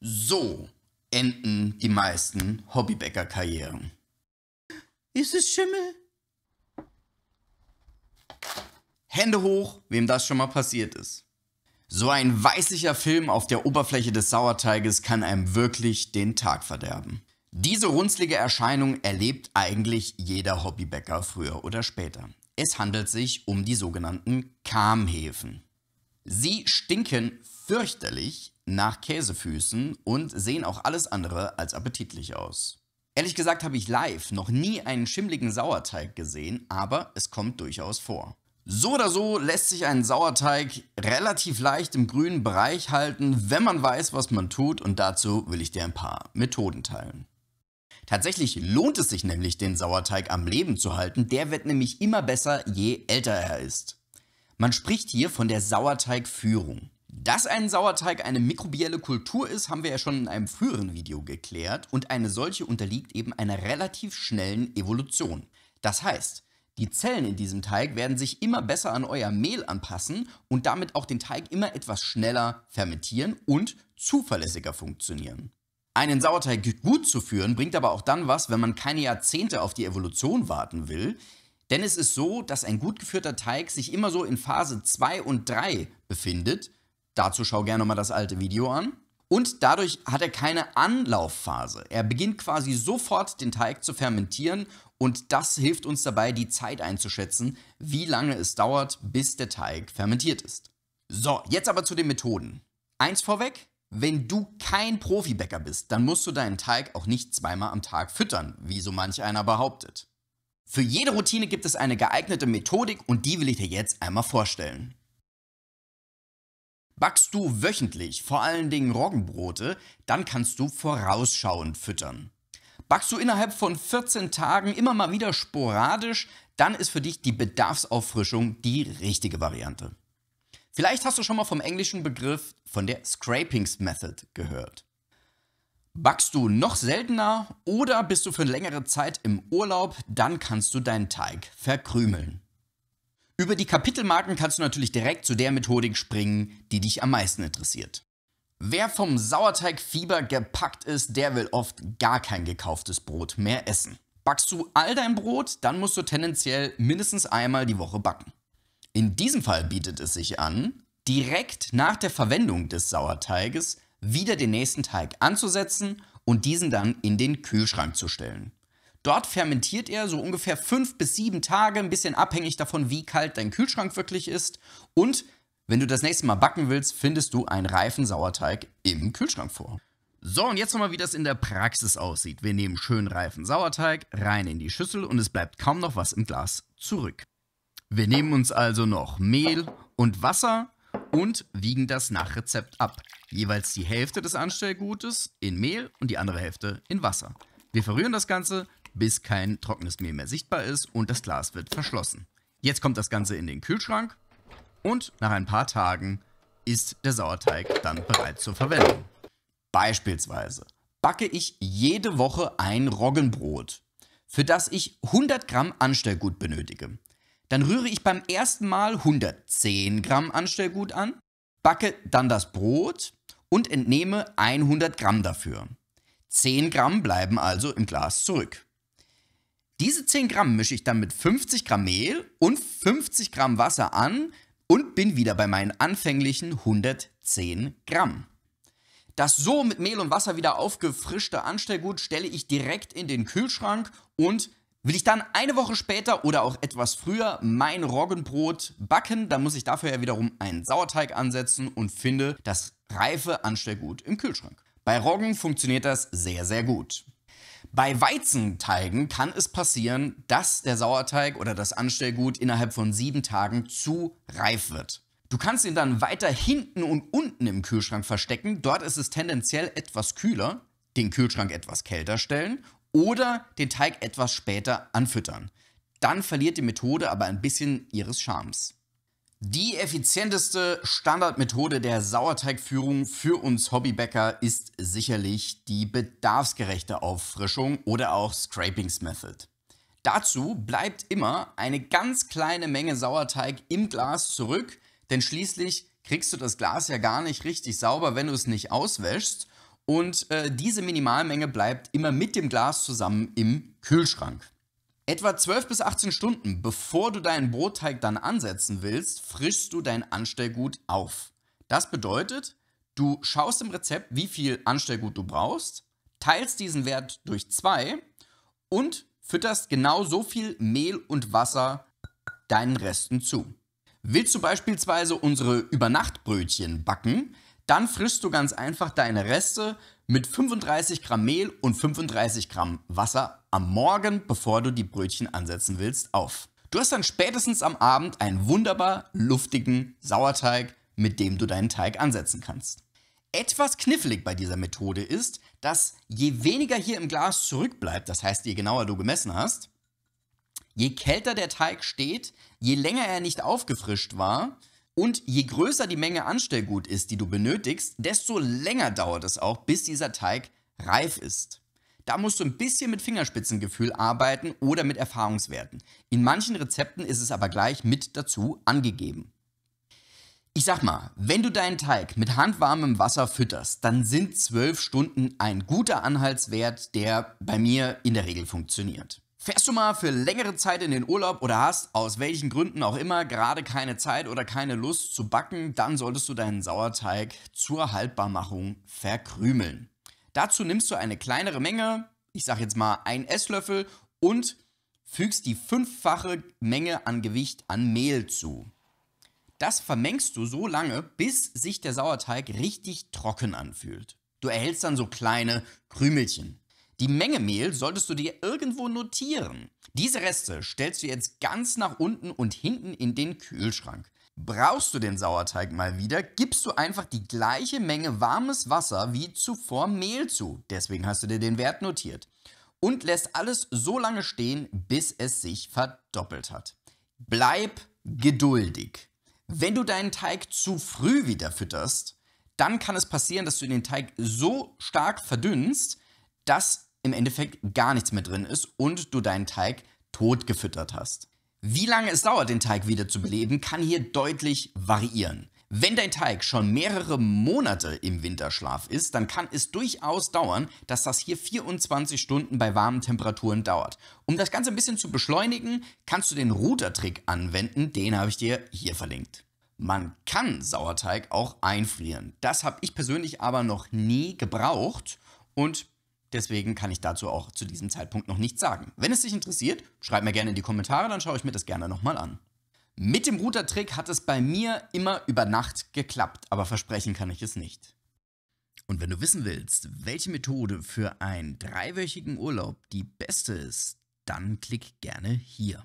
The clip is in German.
So enden die meisten Hobbybäcker-Karrieren. Ist es Schimmel? Hände hoch, wem das schon mal passiert ist. So ein weißlicher Film auf der Oberfläche des Sauerteiges kann einem wirklich den Tag verderben. Diese runzlige Erscheinung erlebt eigentlich jeder Hobbybäcker früher oder später. Es handelt sich um die sogenannten Kamhefen. Sie stinken fürchterlich, nach Käsefüßen und sehen auch alles andere als appetitlich aus. Ehrlich gesagt habe ich live noch nie einen schimmligen Sauerteig gesehen, aber es kommt durchaus vor. So oder so lässt sich ein Sauerteig relativ leicht im grünen Bereich halten, wenn man weiß, was man tut und dazu will ich dir ein paar Methoden teilen. Tatsächlich lohnt es sich nämlich, den Sauerteig am Leben zu halten, der wird nämlich immer besser, je älter er ist. Man spricht hier von der Sauerteigführung. Dass ein Sauerteig eine mikrobielle Kultur ist, haben wir ja schon in einem früheren Video geklärt und eine solche unterliegt eben einer relativ schnellen Evolution. Das heißt, die Zellen in diesem Teig werden sich immer besser an euer Mehl anpassen und damit auch den Teig immer etwas schneller fermentieren und zuverlässiger funktionieren. Einen Sauerteig gut zu führen bringt aber auch dann was, wenn man keine Jahrzehnte auf die Evolution warten will. Denn es ist so, dass ein gut geführter Teig sich immer so in Phase 2 und 3 befindet Dazu schau gerne mal das alte Video an. Und dadurch hat er keine Anlaufphase. Er beginnt quasi sofort den Teig zu fermentieren und das hilft uns dabei, die Zeit einzuschätzen, wie lange es dauert, bis der Teig fermentiert ist. So, jetzt aber zu den Methoden. Eins vorweg, wenn du kein Profibäcker bist, dann musst du deinen Teig auch nicht zweimal am Tag füttern, wie so manch einer behauptet. Für jede Routine gibt es eine geeignete Methodik und die will ich dir jetzt einmal vorstellen. Backst du wöchentlich vor allen Dingen Roggenbrote, dann kannst du vorausschauend füttern. Backst du innerhalb von 14 Tagen immer mal wieder sporadisch, dann ist für dich die Bedarfsauffrischung die richtige Variante. Vielleicht hast du schon mal vom englischen Begriff von der Scrapings Method gehört. Backst du noch seltener oder bist du für längere Zeit im Urlaub, dann kannst du deinen Teig verkrümeln. Über die Kapitelmarken kannst du natürlich direkt zu der Methodik springen, die dich am meisten interessiert. Wer vom Sauerteigfieber gepackt ist, der will oft gar kein gekauftes Brot mehr essen. Backst du all dein Brot, dann musst du tendenziell mindestens einmal die Woche backen. In diesem Fall bietet es sich an, direkt nach der Verwendung des Sauerteiges wieder den nächsten Teig anzusetzen und diesen dann in den Kühlschrank zu stellen. Dort fermentiert er so ungefähr fünf bis sieben Tage, ein bisschen abhängig davon, wie kalt dein Kühlschrank wirklich ist. Und wenn du das nächste Mal backen willst, findest du einen reifen Sauerteig im Kühlschrank vor. So, und jetzt nochmal, wie das in der Praxis aussieht. Wir nehmen schön reifen Sauerteig rein in die Schüssel und es bleibt kaum noch was im Glas zurück. Wir nehmen uns also noch Mehl und Wasser und wiegen das nach Rezept ab. Jeweils die Hälfte des Anstellgutes in Mehl und die andere Hälfte in Wasser. Wir verrühren das Ganze, bis kein trockenes Mehl mehr sichtbar ist und das Glas wird verschlossen. Jetzt kommt das Ganze in den Kühlschrank und nach ein paar Tagen ist der Sauerteig dann bereit zur Verwendung. Beispielsweise backe ich jede Woche ein Roggenbrot, für das ich 100 Gramm Anstellgut benötige. Dann rühre ich beim ersten Mal 110 Gramm Anstellgut an, backe dann das Brot und entnehme 100 Gramm dafür. 10 Gramm bleiben also im Glas zurück. Diese 10 Gramm mische ich dann mit 50 Gramm Mehl und 50 Gramm Wasser an und bin wieder bei meinen anfänglichen 110 Gramm. Das so mit Mehl und Wasser wieder aufgefrischte Anstellgut stelle ich direkt in den Kühlschrank und will ich dann eine Woche später oder auch etwas früher mein Roggenbrot backen, dann muss ich dafür ja wiederum einen Sauerteig ansetzen und finde das reife Anstellgut im Kühlschrank. Bei Roggen funktioniert das sehr, sehr gut. Bei Weizenteigen kann es passieren, dass der Sauerteig oder das Anstellgut innerhalb von sieben Tagen zu reif wird. Du kannst ihn dann weiter hinten und unten im Kühlschrank verstecken. Dort ist es tendenziell etwas kühler, den Kühlschrank etwas kälter stellen oder den Teig etwas später anfüttern. Dann verliert die Methode aber ein bisschen ihres Charmes. Die effizienteste Standardmethode der Sauerteigführung für uns Hobbybäcker ist sicherlich die bedarfsgerechte Auffrischung oder auch Scrapings Method. Dazu bleibt immer eine ganz kleine Menge Sauerteig im Glas zurück, denn schließlich kriegst du das Glas ja gar nicht richtig sauber, wenn du es nicht auswäschst. Und äh, diese Minimalmenge bleibt immer mit dem Glas zusammen im Kühlschrank. Etwa 12 bis 18 Stunden bevor du deinen Brotteig dann ansetzen willst, frischst du dein Anstellgut auf. Das bedeutet, du schaust im Rezept, wie viel Anstellgut du brauchst, teilst diesen Wert durch 2 und fütterst genau so viel Mehl und Wasser deinen Resten zu. Willst du beispielsweise unsere Übernachtbrötchen backen, dann frischst du ganz einfach deine Reste, mit 35 Gramm Mehl und 35 Gramm Wasser am Morgen, bevor du die Brötchen ansetzen willst, auf. Du hast dann spätestens am Abend einen wunderbar luftigen Sauerteig, mit dem du deinen Teig ansetzen kannst. Etwas knifflig bei dieser Methode ist, dass je weniger hier im Glas zurückbleibt, das heißt je genauer du gemessen hast, je kälter der Teig steht, je länger er nicht aufgefrischt war, und je größer die Menge Anstellgut ist, die du benötigst, desto länger dauert es auch, bis dieser Teig reif ist. Da musst du ein bisschen mit Fingerspitzengefühl arbeiten oder mit Erfahrungswerten. In manchen Rezepten ist es aber gleich mit dazu angegeben. Ich sag mal, wenn du deinen Teig mit handwarmem Wasser fütterst, dann sind zwölf Stunden ein guter Anhaltswert, der bei mir in der Regel funktioniert. Fährst du mal für längere Zeit in den Urlaub oder hast aus welchen Gründen auch immer gerade keine Zeit oder keine Lust zu backen, dann solltest du deinen Sauerteig zur Haltbarmachung verkrümeln. Dazu nimmst du eine kleinere Menge, ich sage jetzt mal ein Esslöffel und fügst die fünffache Menge an Gewicht an Mehl zu. Das vermengst du so lange, bis sich der Sauerteig richtig trocken anfühlt. Du erhältst dann so kleine Krümelchen. Die Menge Mehl solltest du dir irgendwo notieren. Diese Reste stellst du jetzt ganz nach unten und hinten in den Kühlschrank. Brauchst du den Sauerteig mal wieder, gibst du einfach die gleiche Menge warmes Wasser wie zuvor Mehl zu. Deswegen hast du dir den Wert notiert. Und lässt alles so lange stehen, bis es sich verdoppelt hat. Bleib geduldig. Wenn du deinen Teig zu früh wieder fütterst, dann kann es passieren, dass du den Teig so stark verdünnst, dass im Endeffekt gar nichts mehr drin ist und du deinen Teig tot gefüttert hast. Wie lange es dauert, den Teig wieder zu beleben, kann hier deutlich variieren. Wenn dein Teig schon mehrere Monate im Winterschlaf ist, dann kann es durchaus dauern, dass das hier 24 Stunden bei warmen Temperaturen dauert. Um das Ganze ein bisschen zu beschleunigen, kannst du den Router-Trick anwenden, den habe ich dir hier verlinkt. Man kann Sauerteig auch einfrieren. Das habe ich persönlich aber noch nie gebraucht und Deswegen kann ich dazu auch zu diesem Zeitpunkt noch nichts sagen. Wenn es dich interessiert, schreib mir gerne in die Kommentare, dann schaue ich mir das gerne nochmal an. Mit dem Router-Trick hat es bei mir immer über Nacht geklappt, aber versprechen kann ich es nicht. Und wenn du wissen willst, welche Methode für einen dreiwöchigen Urlaub die beste ist, dann klick gerne hier.